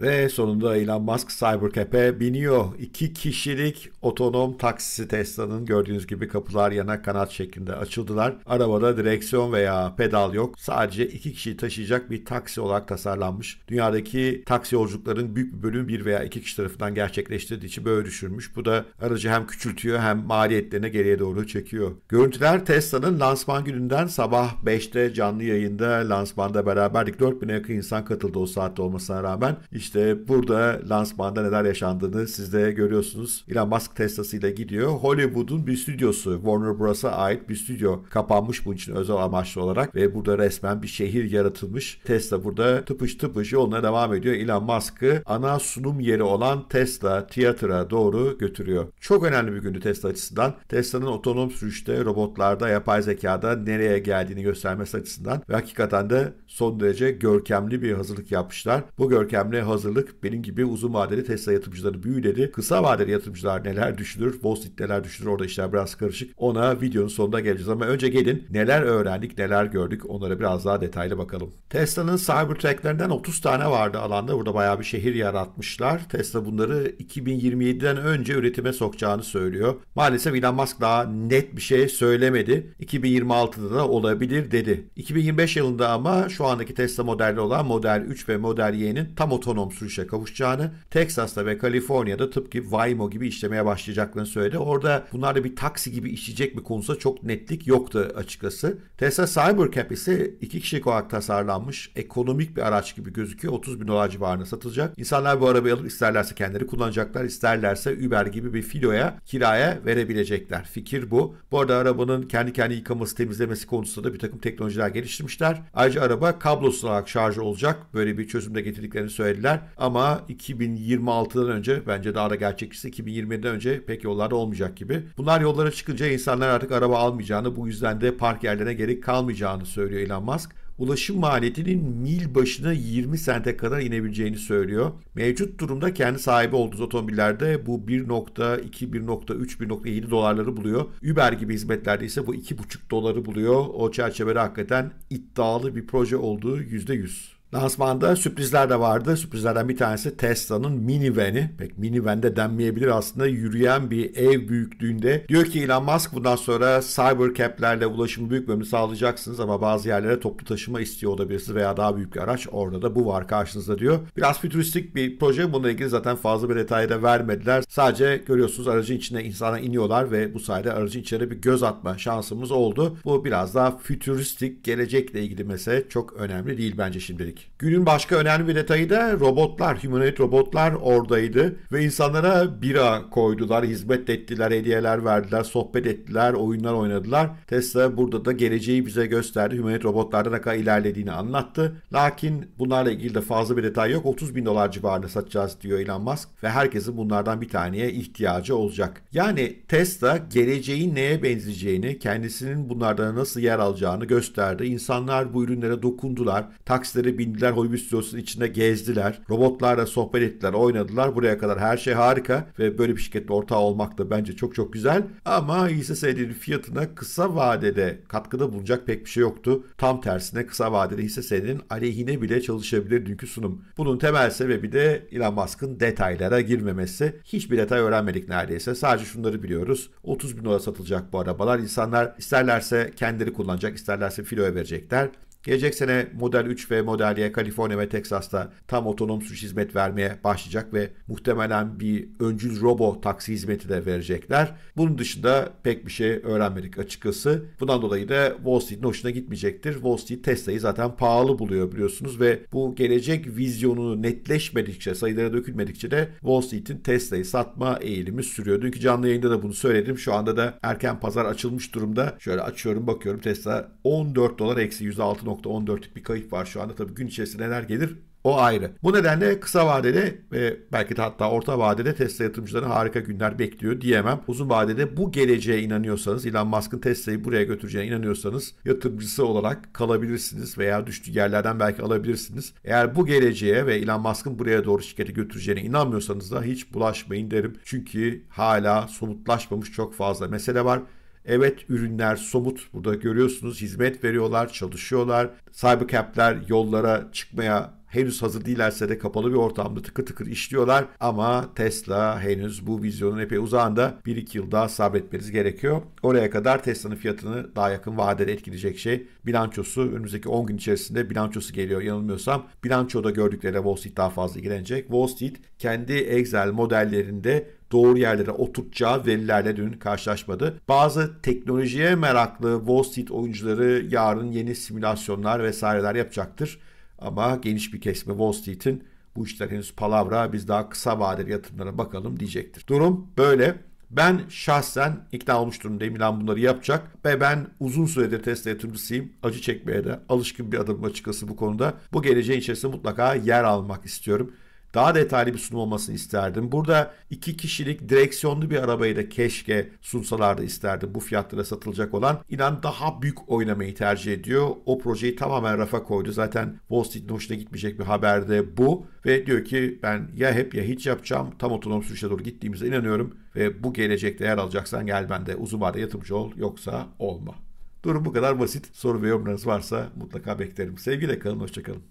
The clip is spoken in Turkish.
Ve sonunda Elon Musk Cybercab'e biniyor. İki kişilik otonom taksisi Tesla'nın gördüğünüz gibi kapılar yana kanat şeklinde açıldılar. Arabada direksiyon veya pedal yok. Sadece iki kişi taşıyacak bir taksi olarak tasarlanmış. Dünyadaki taksi yolculukların büyük bir bölümü bir veya iki kişi tarafından gerçekleştirdiği için böyle düşünmüş. Bu da aracı hem küçültüyor hem maliyetlerini geriye doğru çekiyor. Görüntüler Tesla'nın lansman gününden sabah 5'te canlı yayında lansmanda beraberdik. 4000'e yakın insan katıldı o saatte olmasına rağmen. İşte burada lansmanda neler yaşandığını siz de görüyorsunuz. Elon Musk Tesla'sı ile gidiyor. Hollywood'un bir stüdyosu Warner Bros'a ait bir stüdyo kapanmış bunun için özel amaçlı olarak ve burada resmen bir şehir yaratılmış. Tesla burada tıpış tıpış yoluna devam ediyor. Elon Musk'ı ana sunum yeri olan Tesla tiyatroya doğru götürüyor. Çok önemli bir gündü Tesla açısından. Tesla'nın otonom sürüşte, robotlarda, yapay zekada nereye geldiğini göstermesi açısından ve hakikaten de son derece görkemli bir hazırlık yapmışlar. Bu görkemli hazırlık hazırlık benim gibi uzun vadeli Tesla yatırımcıları büyüledi. Kısa vadeli yatırımcılar neler düşünür, Wall Street neler düşünür orada işler biraz karışık. Ona videonun sonunda geleceğiz ama önce gelin neler öğrendik, neler gördük onlara biraz daha detaylı bakalım. Tesla'nın Cybertruck'lerinden 30 tane vardı alanda. Burada bayağı bir şehir yaratmışlar. Tesla bunları 2027'den önce üretime sokacağını söylüyor. Maalesef Elon Musk daha net bir şey söylemedi. 2026'da da olabilir dedi. 2025 yılında ama şu andaki Tesla modeli olan Model 3 ve Model Y'nin tam otonom minimum sürüşe kavuşacağını, Texas'ta ve Kaliforniya'da tıpkı Waymo gibi işlemeye başlayacaklarını söyledi. Orada bunlar da bir taksi gibi işleyecek bir konusunda çok netlik yoktu açıkçası. Tesla Cybercab ise iki kişilik olarak tasarlanmış, ekonomik bir araç gibi gözüküyor. 30 bin dolar civarında satılacak. İnsanlar bu arabayı alıp isterlerse kendileri kullanacaklar, isterlerse Uber gibi bir filoya kiraya verebilecekler. Fikir bu. Bu arada arabanın kendi kendi yıkaması, temizlemesi konusunda da bir takım teknolojiler geliştirmişler. Ayrıca araba kablosuz olarak şarj olacak. Böyle bir çözümde getirdiklerini söylediler hedefler ama 2026'dan önce bence daha da gerçekçisi 2027'den önce pek yollarda olmayacak gibi. Bunlar yollara çıkınca insanlar artık araba almayacağını bu yüzden de park yerlerine gerek kalmayacağını söylüyor Elon Musk ulaşım maliyetinin mil başına 20 sente kadar inebileceğini söylüyor. Mevcut durumda kendi sahibi olduğu otomobillerde bu 1.2, 1.3, 1.7 dolarları buluyor. Uber gibi hizmetlerde ise bu 2.5 doları buluyor. O çerçevede hakikaten iddialı bir proje olduğu %100. Lansmanda sürprizler de vardı. Sürprizlerden bir tanesi Tesla'nın minivani. Pek minivan de denmeyebilir aslında. Yürüyen bir ev büyüklüğünde. Diyor ki Elon Musk bundan sonra cybercap'lerle ulaşımı büyük bölümü sağlayacaksınız ama bazı yerlere toplu taşıma istiyor olabilirsiniz veya daha büyük bir araç. Orada da bu var karşınızda diyor. Biraz fütüristik bir proje. Bununla ilgili zaten fazla bir detayı da vermediler. Sadece görüyorsunuz aracın içine insana iniyorlar ve bu sayede aracın içeri bir göz atma şansımız oldu. Bu biraz daha fütüristik gelecekle ilgili mesele çok önemli değil bence şimdilik. Günün başka önemli bir detayı da robotlar, humanoid robotlar oradaydı ve insanlara bira koydular, hizmet ettiler, hediyeler verdiler, sohbet ettiler, oyunlar oynadılar. Tesla burada da geleceği bize gösterdi. Humanoid robotlarda ne kadar ilerlediğini anlattı. Lakin bunlarla ilgili de fazla bir detay yok. 30 bin dolar civarında satacağız diyor Elon Musk ve herkesin bunlardan bir taneye ihtiyacı olacak. Yani Tesla geleceğin neye benzeyeceğini, kendisinin bunlardan nasıl yer alacağını gösterdi. İnsanlar bu ürünlere dokundular, taksilere bindi indiler hobi stüdyosunun içinde gezdiler. Robotlarla sohbet ettiler, oynadılar. Buraya kadar her şey harika ve böyle bir şirketle ortağı olmak da bence çok çok güzel. Ama hisse senedinin fiyatına kısa vadede katkıda bulunacak pek bir şey yoktu. Tam tersine kısa vadede hisse senedinin aleyhine bile çalışabilir dünkü sunum. Bunun temel sebebi de Elon Musk'ın detaylara girmemesi. Hiçbir detay öğrenmedik neredeyse. Sadece şunları biliyoruz. 30 bin dolara satılacak bu arabalar. İnsanlar isterlerse kendileri kullanacak, isterlerse filoya verecekler. Gelecek sene Model 3 ve Model Y Kaliforniya ve Texas'ta tam otonom sürüş hizmet vermeye başlayacak ve muhtemelen bir öncül robo taksi hizmeti de verecekler. Bunun dışında pek bir şey öğrenmedik açıkçası. Bundan dolayı da Wall Street'in hoşuna gitmeyecektir. Wall Street Tesla'yı zaten pahalı buluyor biliyorsunuz ve bu gelecek vizyonu netleşmedikçe, sayılara dökülmedikçe de Wall Street'in Tesla'yı satma eğilimi sürüyor. Dünkü canlı yayında da bunu söyledim. Şu anda da erken pazar açılmış durumda. Şöyle açıyorum bakıyorum Tesla 14 dolar eksi %6 %0.14'lük bir kayıp var şu anda. Tabii gün içerisinde neler gelir o ayrı. Bu nedenle kısa vadede ve belki de hatta orta vadede Tesla yatırımcıları harika günler bekliyor diyemem. Uzun vadede bu geleceğe inanıyorsanız, Elon Musk'ın Tesla'yı buraya götüreceğine inanıyorsanız yatırımcısı olarak kalabilirsiniz veya düştüğü yerlerden belki alabilirsiniz. Eğer bu geleceğe ve Elon Musk'ın buraya doğru şirketi götüreceğine inanmıyorsanız da hiç bulaşmayın derim. Çünkü hala somutlaşmamış çok fazla mesele var. Evet ürünler somut. Burada görüyorsunuz hizmet veriyorlar, çalışıyorlar. Cybercap'ler yollara çıkmaya henüz hazır değillerse de kapalı bir ortamda tıkır tıkır işliyorlar. Ama Tesla henüz bu vizyonun epey uzağında 1-2 yıl daha sabretmeniz gerekiyor. Oraya kadar Tesla'nın fiyatını daha yakın vadede etkileyecek şey bilançosu. Önümüzdeki 10 gün içerisinde bilançosu geliyor yanılmıyorsam. Bilançoda gördükleri Wall Street daha fazla ilgilenecek. Wall Street kendi Excel modellerinde doğru yerlere oturtacağı verilerle dün karşılaşmadı. Bazı teknolojiye meraklı Wall Street oyuncuları yarın yeni simülasyonlar vesaireler yapacaktır. Ama geniş bir kesme Wall Street'in bu işler henüz palavra biz daha kısa vadeli yatırımlara bakalım diyecektir. Durum böyle. Ben şahsen ikna olmuş durumdayım. İnan bunları yapacak ve ben uzun süredir Tesla yatırımcısıyım. Acı çekmeye de alışkın bir adım açıkçası bu konuda. Bu geleceğin içerisinde mutlaka yer almak istiyorum daha detaylı bir sunum olmasını isterdim. Burada iki kişilik direksiyonlu bir arabayı da keşke sunsalardı isterdim. Bu fiyatlara satılacak olan inan daha büyük oynamayı tercih ediyor. O projeyi tamamen rafa koydu. Zaten Wall Street'in hoşuna gitmeyecek bir haber de bu. Ve diyor ki ben ya hep ya hiç yapacağım. Tam otonom sürüşe doğru gittiğimize inanıyorum. Ve bu gelecekte yer alacaksan gel bende uzun vadede yatırımcı ol yoksa olma. Durum bu kadar basit. Soru ve yorumlarınız varsa mutlaka beklerim. Sevgiyle kalın, hoşçakalın.